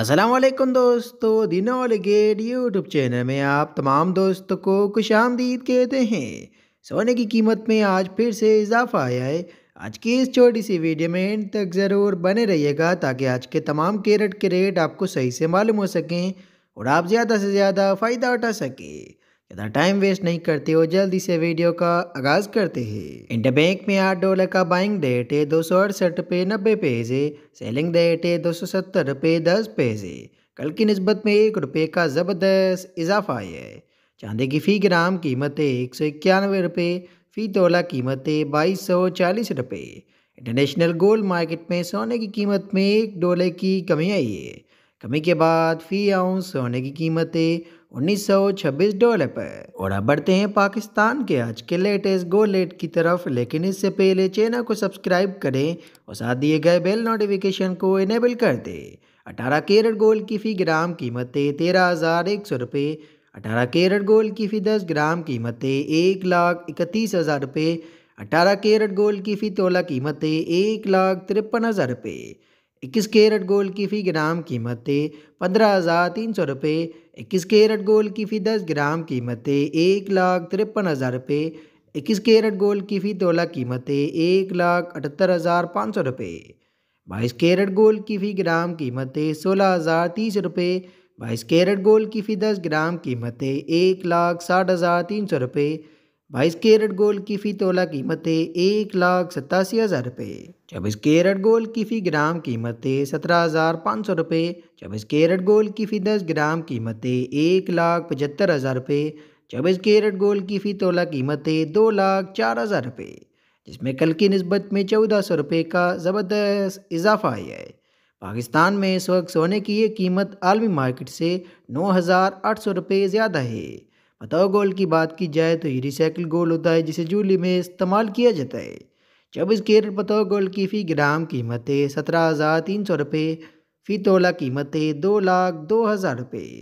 असलम दोस्तों दिनोल get YouTube channel में आप तमाम दोस्तों को खुश आमदीद कहते हैं सोने की कीमत में आज फिर से इजाफा आया है आज की इस छोटी सी वीडियो में एंड तक ज़रूर बने रहिएगा ताकि आज के तमाम कैरेट के रेट आपको सही से मालूम हो सकें और आप ज़्यादा से ज़्यादा फ़ायदा उठा सकें ज़्यादा टाइम वेस्ट नहीं करते हो जल्दी से वीडियो का आगाज करते हैं बैंक में आठ डॉलर का बाइंग डेट है दो सौ अड़सठ रुपये नब्बे पेजे सेलिंग डेट है दो सौ सत्तर रुपये दस पेजे कल की नस्बत में एक रुपये का ज़बरदस्त इजाफा है चांदी की फ़ी ग्राम कीमत है एक सौ इक्यानवे रुपये फ़ी तोला कीमत है बाईस सौ चालीस रुपये इंटरनेशनल गोल्ड मार्केट में सोने की कीमत में एक डॉलर की कमी आई है कमी के बाद फ़ी आउंस सोने की कीमतें 1926 डॉलर पर और अब बढ़ते हैं पाकिस्तान के आज के लेटेस्ट गोल की तरफ लेकिन इससे पहले चैनल को सब्सक्राइब करें और साथ दिए गए बेल नोटिफिकेशन को इनेबल कर दें अठारह कैरेट गोल्ड की फी ग्राम कीमतें तेरह हज़ार एक सौ रुपये अठारह कैरेट गोल्ड की फी दस ग्राम कीमतें एक लाख इकतीस हज़ार रुपये अठारह कैरेट गोल्ड की फ़ी तोला थे एक लाख तिरपन हज़ार रुपये इक्कीस कैरेट गोल्ड की फ़ी ग्राम कीमतें पंद्रह हज़ार तीन सौ रुपये इक्कीस कैरेट गोल्ड की फ़ी दस ग्राम कीमतें एक लाख तिरपन हज़ार रुपये इक्कीस कैरेट गोल्ड की फ़ी तोला कीमतें एक लाख अठहत्तर हज़ार पाँच सौ रुपये बाईस कैरेट गोल्ड की फ़ी ग्राम कीमतें सोलह हज़ार तीस रुपये बाईस कैरेट गोल्ड की फ़ी दस ग्राम कीमतें एक लाख साठ हज़ार तीन सौ रुपये बाईस कैरेट गोल्ड की फ़ी तोला कीमत है एक लाख सतासी हज़ार रुपये चौबीस कैरेट गोल्ड की फ़ी ग्राम कीमत है सत्रह हज़ार पाँच सौ रुपये चौबीस कैरेट गोल्ड की फ़ी दस ग्राम कीमत है एक लाख पचहत्तर हज़ार रुपये चौबीस कैरेट गोल्ड की फ़ी तोला कीमत है दो लाख चार हज़ार रुपये जिसमें कल की नस्बत में चौदह सौ रुपये का ज़बरदस्त इजाफा आया है पाकिस्तान में इस वक्त सोने की ये कीमत आलमी मार्केट से नौ हज़ार आठ सौ रुपये ज़्यादा है बताओ गोल की बात की जाए तो ये रिसाइकिल गोल होता है जिसे जूली में इस्तेमाल किया जाता है चौबीस कैरेट बताओ गोल की फ़ी ग्राम कीमत है सत्रह हज़ार तीन सौ रुपये फ़ी तोला कीमत है दो लाख दो हज़ार रुपये